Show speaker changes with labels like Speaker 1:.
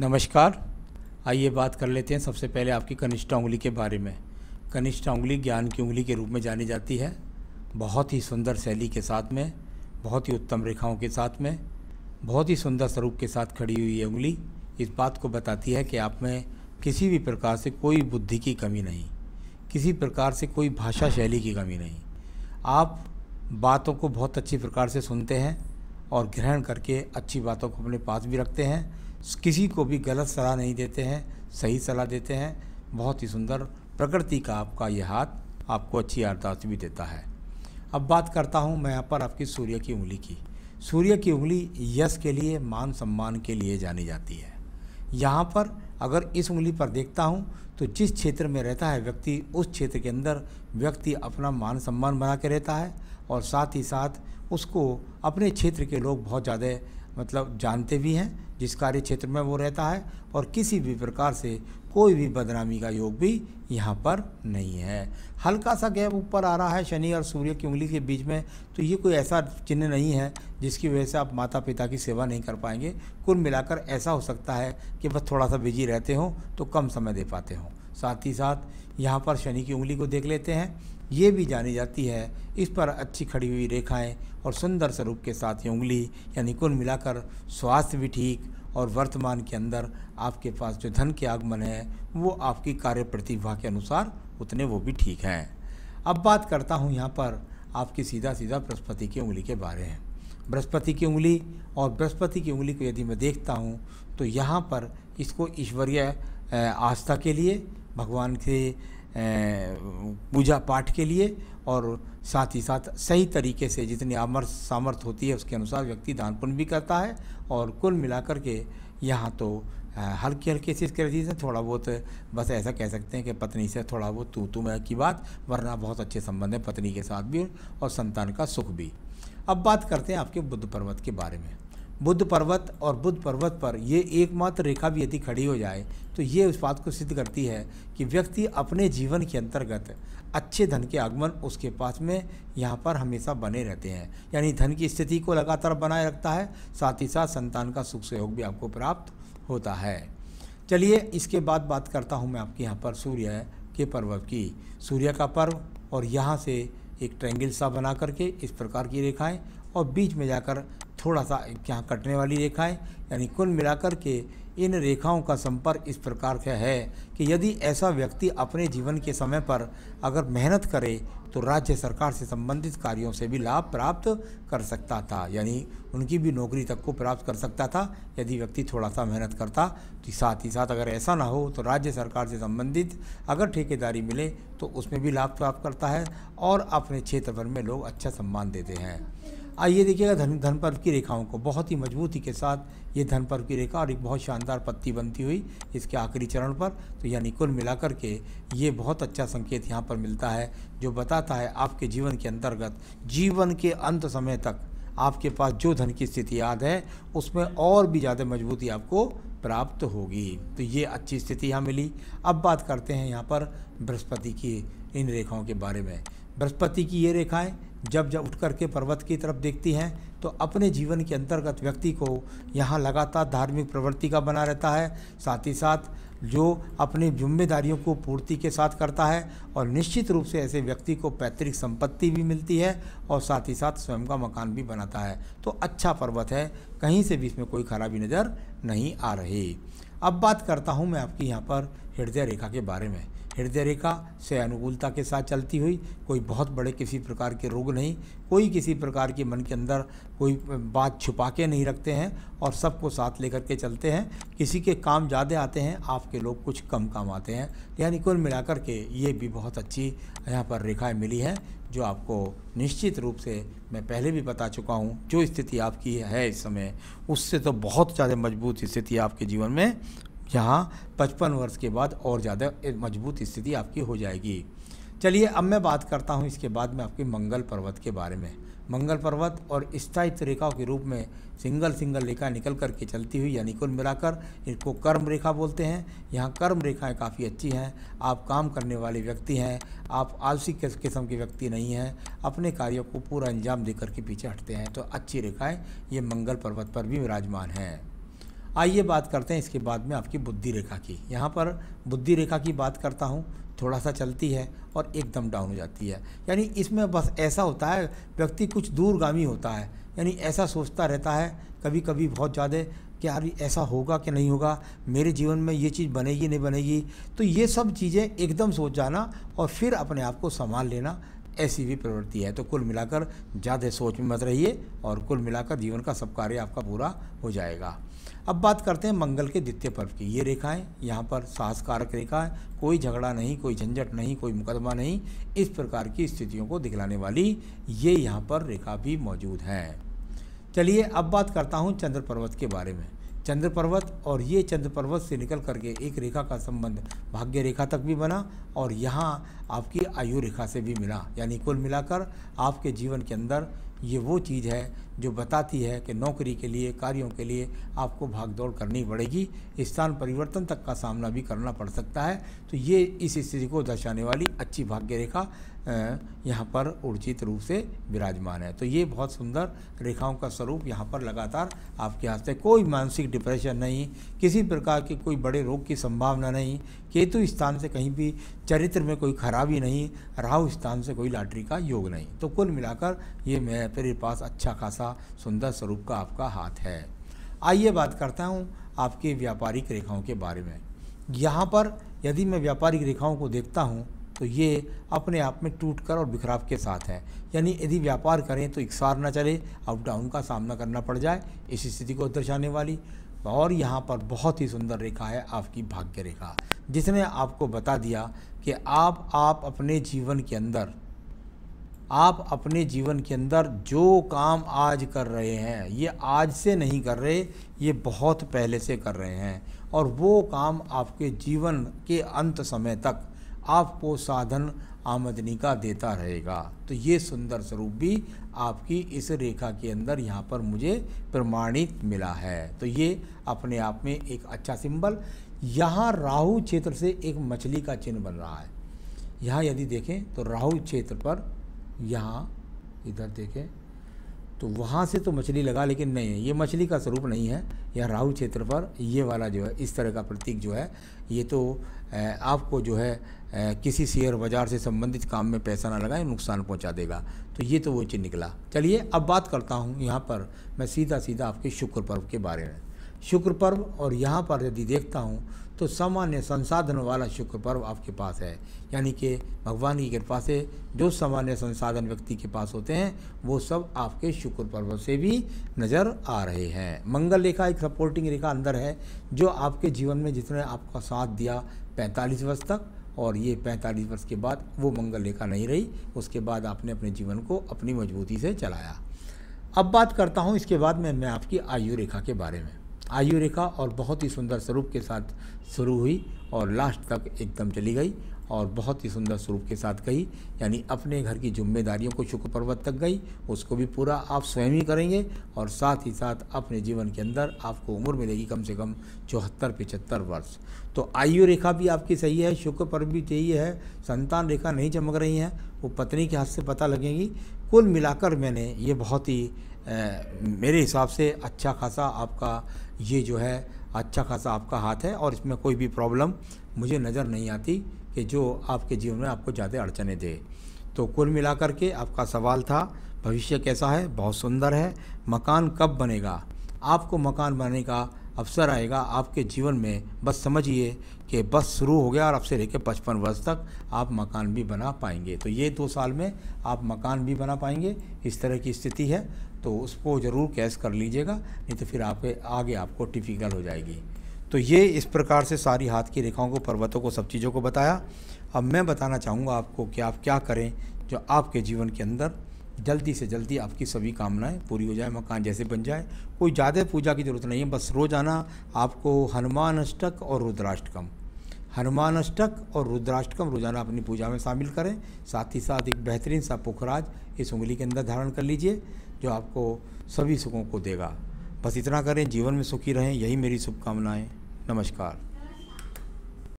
Speaker 1: नमस्कार आइए बात कर लेते हैं सबसे पहले आपकी कनिष्ठा उंगली के बारे में कनिष्ठा उंगली ज्ञान की उंगली के रूप में जानी जाती है बहुत ही सुंदर शैली के साथ में बहुत ही उत्तम रेखाओं के साथ में बहुत ही सुंदर स्वरूप के साथ खड़ी हुई है उंगली इस बात को बताती है कि आप में किसी भी प्रकार से कोई बुद्धि की कमी नहीं किसी प्रकार से कोई भाषा शैली की कमी नहीं आप बातों को बहुत अच्छी प्रकार से सुनते हैं और ग्रहण करके अच्छी बातों को अपने पास भी रखते हैं किसी को भी गलत सलाह नहीं देते हैं सही सलाह देते हैं बहुत ही सुंदर प्रकृति का आपका यह हाथ आपको अच्छी याददाश्त भी देता है अब बात करता हूँ मैं यहाँ पर आपकी सूर्य की उंगली की सूर्य की उंगली यश के लिए मान सम्मान के लिए जानी जाती है यहाँ पर अगर इस उंगली पर देखता हूँ तो जिस क्षेत्र में रहता है व्यक्ति उस क्षेत्र के अंदर व्यक्ति अपना मान सम्मान बना के रहता है और साथ ही साथ उसको अपने क्षेत्र के लोग बहुत ज़्यादा मतलब जानते भी हैं जिस कार्य क्षेत्र में वो रहता है और किसी भी प्रकार से कोई भी बदनामी का योग भी यहाँ पर नहीं है हल्का सा गैप ऊपर आ रहा है शनि और सूर्य की उंगली के बीच में तो ये कोई ऐसा चिन्ह नहीं है जिसकी वजह से आप माता पिता की सेवा नहीं कर पाएंगे कुल मिलाकर ऐसा हो सकता है कि बस थोड़ा सा बिजी रहते हों तो कम समय दे पाते हों साथ ही साथ यहाँ पर शनि की उंगली को देख लेते हैं ये भी जानी जाती है इस पर अच्छी खड़ी हुई रेखाएं और सुंदर स्वरूप के साथ ये उंगली यानी कुल मिलाकर स्वास्थ्य भी ठीक और वर्तमान के अंदर आपके पास जो धन के आगमन है वो आपकी कार्य प्रतिभा के अनुसार उतने वो भी ठीक हैं अब बात करता हूँ यहाँ पर आपकी सीधा सीधा बृहस्पति की उंगली के बारे में बृहस्पति की उंगली और बृहस्पति की उंगली को यदि मैं देखता हूँ तो यहाँ पर इसको ईश्वरीय आस्था के लिए भगवान के पूजा पाठ के लिए और साथ ही साथ सही तरीके से जितनी अमर्थ सामर्थ होती है उसके अनुसार व्यक्ति दान पुण्य भी करता है और कुल मिलाकर के यहाँ तो हल्की हल्की चीज़ रजीज दी थोड़ा बहुत बस ऐसा कह सकते हैं कि पत्नी से थोड़ा बहुत तू तू मैं की बात वरना बहुत अच्छे संबंध है पत्नी के साथ भी और संतान का सुख भी अब बात करते हैं आपके बुद्ध पर्वत के बारे में बुद्ध पर्वत और बुद्ध पर्वत पर ये एकमात्र रेखा भी यदि खड़ी हो जाए तो ये उस बात को सिद्ध करती है कि व्यक्ति अपने जीवन के अंतर्गत अच्छे धन के आगमन उसके पास में यहाँ पर हमेशा बने रहते हैं यानी धन की स्थिति को लगातार बनाए रखता है साथ ही साथ संतान का सुख सहयोग भी आपको प्राप्त होता है चलिए इसके बाद बात करता हूँ मैं आपके यहाँ पर सूर्य के पर्व की सूर्य का पर्व और यहाँ से एक ट्रैंगल सा बना करके इस प्रकार की रेखाएँ और बीच में जाकर थोड़ा सा यहाँ कटने वाली रेखाएं यानी कुल मिलाकर के इन रेखाओं का संपर्क इस प्रकार का है कि यदि ऐसा व्यक्ति अपने जीवन के समय पर अगर मेहनत करे तो राज्य सरकार से संबंधित कार्यों से भी लाभ प्राप्त कर सकता था यानी उनकी भी नौकरी तक को प्राप्त कर सकता था यदि व्यक्ति थोड़ा सा मेहनत करता तो साथ ही साथ अगर ऐसा ना हो तो राज्य सरकार से संबंधित अगर ठेकेदारी मिले तो उसमें भी लाभ प्राप्त करता है और अपने क्षेत्र भर में लोग अच्छा सम्मान देते हैं आइए देखिएगा धन धन पर्व की रेखाओं को बहुत ही मजबूती के साथ ये धन पर्व की रेखा और एक बहुत शानदार पत्ती बनती हुई इसके आखिरी चरण पर तो यानी कुल मिलाकर के ये बहुत अच्छा संकेत यहाँ पर मिलता है जो बताता है आपके जीवन के अंतर्गत जीवन के अंत समय तक आपके पास जो धन की स्थिति याद है उसमें और भी ज़्यादा मजबूती आपको प्राप्त होगी तो ये अच्छी स्थिति यहाँ मिली अब बात करते हैं यहाँ पर बृहस्पति की इन रेखाओं के बारे में बृहस्पति की ये रेखाएं जब जब उठ करके पर्वत की तरफ देखती हैं तो अपने जीवन के अंतर्गत व्यक्ति को यहाँ लगातार धार्मिक प्रवृत्ति का बना रहता है साथ ही साथ जो अपनी जिम्मेदारियों को पूर्ति के साथ करता है और निश्चित रूप से ऐसे व्यक्ति को पैतृक संपत्ति भी मिलती है और साथ ही साथ स्वयं का मकान भी बनाता है तो अच्छा पर्वत है कहीं से भी इसमें कोई खराबी नज़र नहीं आ रही अब बात करता हूँ मैं आपकी यहाँ पर हृदय रेखा के बारे में हृदय रेखा से अनुकूलता के साथ चलती हुई कोई बहुत बड़े किसी प्रकार के रोग नहीं कोई किसी प्रकार के मन के अंदर कोई बात छुपा के नहीं रखते हैं और सबको साथ लेकर के चलते हैं किसी के काम ज़्यादा आते हैं आपके लोग कुछ कम काम आते हैं यानी कुल मिलाकर के ये भी बहुत अच्छी यहाँ पर रेखाएँ मिली हैं जो आपको निश्चित रूप से मैं पहले भी बता चुका हूँ जो स्थिति आपकी है इस समय उससे तो बहुत ज़्यादा मजबूत स्थिति आपके जीवन में यहाँ पचपन वर्ष के बाद और ज़्यादा मजबूत स्थिति आपकी हो जाएगी चलिए अब मैं बात करता हूँ इसके बाद में आपके मंगल पर्वत के बारे में मंगल पर्वत और स्थायित्व रेखाओं के रूप में सिंगल सिंगल रेखा निकल कर के चलती हुई यानी कुल मिलाकर इनको कर्म रेखा बोलते हैं यहाँ कर्म रेखाएं काफ़ी अच्छी हैं आप काम करने वाले व्यक्ति हैं आप आलसी किस्म के व्यक्ति नहीं हैं अपने कार्यों को पूरा अंजाम देकर के पीछे हटते हैं तो अच्छी रेखाएं ये मंगल पर्वत पर भी विराजमान हैं आइए बात करते हैं इसके बाद में आपकी बुद्धि रेखा की यहाँ पर बुद्धि रेखा की बात करता हूँ थोड़ा सा चलती है और एकदम डाउन हो जाती है यानी इसमें बस ऐसा होता है व्यक्ति कुछ दूरगामी होता है यानी ऐसा सोचता रहता है कभी कभी बहुत ज़्यादा कि यार ऐसा होगा कि नहीं होगा मेरे जीवन में ये चीज़ बनेगी नहीं बनेगी तो ये सब चीज़ें एकदम सोच जाना और फिर अपने आप को संभाल लेना ऐसी भी प्रवृत्ति है तो कुल मिलाकर ज़्यादा सोच में मत रहिए और कुल मिलाकर जीवन का सब कार्य आपका पूरा हो जाएगा अब बात करते हैं मंगल के द्वितीय पर्व की ये रेखाएं यहाँ पर साहसकारक रेखा है कोई झगड़ा नहीं कोई झंझट नहीं कोई मुकदमा नहीं इस प्रकार की स्थितियों को दिखलाने वाली ये यहाँ पर रेखा भी मौजूद है चलिए अब बात करता हूँ चंद्र पर्वत के बारे में चंद्र पर्वत और ये चंद्र पर्वत से निकल करके एक रेखा का संबंध भाग्य रेखा तक भी बना और यहाँ आपकी आयु रेखा से भी मिला यानी कुल मिलाकर आपके जीवन के अंदर ये वो चीज़ है जो बताती है कि नौकरी के लिए कार्यों के लिए आपको भागदौड़ करनी पड़ेगी स्थान परिवर्तन तक का सामना भी करना पड़ सकता है तो ये इस स्थिति को दर्शाने वाली अच्छी भाग्य रेखा यहाँ पर उर्जित रूप से विराजमान है तो ये बहुत सुंदर रेखाओं का स्वरूप यहाँ पर लगातार आपके हाथ से कोई मानसिक डिप्रेशन नहीं किसी प्रकार के कोई बड़े रोग की संभावना नहीं केतु स्थान से कहीं भी चरित्र में कोई खराबी नहीं राहु स्थान से कोई लाटरी का योग नहीं तो कुल मिलाकर ये मैं है तेरे पास अच्छा खासा सुंदर स्वरूप का आपका हाथ है आइए बात करता हूँ आपके व्यापारिक रेखाओं के बारे में यहाँ पर यदि मैं व्यापारिक रेखाओं को देखता हूँ तो ये अपने आप में टूट कर और बिखराव के साथ है यानी यदि व्यापार करें तो इकसार ना चले अप डाउन का सामना करना पड़ जाए इस स्थिति को दर्शाने वाली और यहाँ पर बहुत ही सुंदर रेखा है आपकी भाग्य रेखा जिसने आपको बता दिया कि आप आप अपने जीवन के अंदर आप अपने जीवन के अंदर जो काम आज कर रहे हैं ये आज से नहीं कर रहे ये बहुत पहले से कर रहे हैं और वो काम आपके जीवन के अंत समय तक आपको साधन आमदनी का देता रहेगा तो ये सुंदर स्वरूप भी आपकी इस रेखा के अंदर यहाँ पर मुझे प्रमाणित मिला है तो ये अपने आप में एक अच्छा सिंबल यहाँ राहु क्षेत्र से एक मछली का चिन्ह बन रहा है यहाँ यदि देखें तो राहु क्षेत्र पर यहाँ इधर देखें तो वहाँ से तो मछली लगा लेकिन नहीं है ये मछली का स्वरूप नहीं है यह राहु क्षेत्र पर ये वाला जो है इस तरह का प्रतीक जो है ये तो आपको जो है किसी शेयर बाजार से संबंधित काम में पैसा ना लगाए नुकसान पहुंचा देगा तो ये तो वो चिन्ह निकला चलिए अब बात करता हूँ यहाँ पर मैं सीधा सीधा आपके शुक्र पर्व के बारे में शुक्र पर्व और यहाँ पर यदि देखता हूँ तो सामान्य संसाधन वाला शुक्र पर्व आपके पास है यानी कि भगवान की कृपा से जो सामान्य संसाधन व्यक्ति के पास होते हैं वो सब आपके शुक्र पर्व से भी नज़र आ रहे हैं मंगल रेखा एक सपोर्टिंग रेखा अंदर है जो आपके जीवन में जिसने आपका साथ दिया पैंतालीस वर्ष तक और ये 45 वर्ष के बाद वो मंगल रेखा नहीं रही उसके बाद आपने अपने जीवन को अपनी मजबूती से चलाया अब बात करता हूँ इसके बाद में मैं आपकी आयु रेखा के बारे में आयु रेखा और बहुत ही सुंदर स्वरूप के साथ शुरू हुई और लास्ट तक एकदम चली गई और बहुत ही सुंदर स्वरूप के साथ गई यानी अपने घर की जिम्मेदारियों को शुक्र पर्वत तक गई उसको भी पूरा आप स्वयं ही करेंगे और साथ ही साथ अपने जीवन के अंदर आपको उम्र मिलेगी कम से कम चौहत्तर पिचहत्तर वर्ष तो आयु रेखा भी आपकी सही है शुक्र पर्व भी चाहिए है संतान रेखा नहीं चमक रही हैं वो पत्नी के हाथ से पता लगेगी कुल मिलाकर मैंने ये बहुत ही मेरे हिसाब से अच्छा खासा आपका ये जो है अच्छा खासा आपका हाथ है और इसमें कोई भी प्रॉब्लम मुझे नज़र नहीं आती कि जो आपके जीवन में आपको ज़्यादा अड़चने दे तो कुल मिलाकर के आपका सवाल था भविष्य कैसा है बहुत सुंदर है मकान कब बनेगा आपको मकान बनाने का अवसर आएगा आपके जीवन में बस समझिए कि बस शुरू हो गया और अब से लेकर पचपन वर्ष तक आप मकान भी बना पाएंगे तो ये दो साल में आप मकान भी बना पाएंगे इस तरह की स्थिति है तो उसको ज़रूर कैश कर लीजिएगा नहीं तो फिर आप आगे आपको टिफिकल हो जाएगी तो ये इस प्रकार से सारी हाथ की रेखाओं को पर्वतों को सब चीज़ों को बताया अब मैं बताना चाहूँगा आपको कि आप क्या करें जो आपके जीवन के अंदर जल्दी से जल्दी आपकी सभी कामनाएं पूरी हो जाए मकान जैसे बन जाए कोई ज़्यादा पूजा की ज़रूरत नहीं है बस रोजाना आपको हनुमान अष्टक और रुद्राष्टकम हनुमान अष्टक और रुद्राष्टकम रोजाना अपनी पूजा में शामिल करें साथ ही साथ एक बेहतरीन सा पुखराज इस उंगली के अंदर धारण कर लीजिए जो आपको सभी सुखों को देगा बस इतना करें जीवन में सुखी रहें यही मेरी शुभकामनाएँ नमस्कार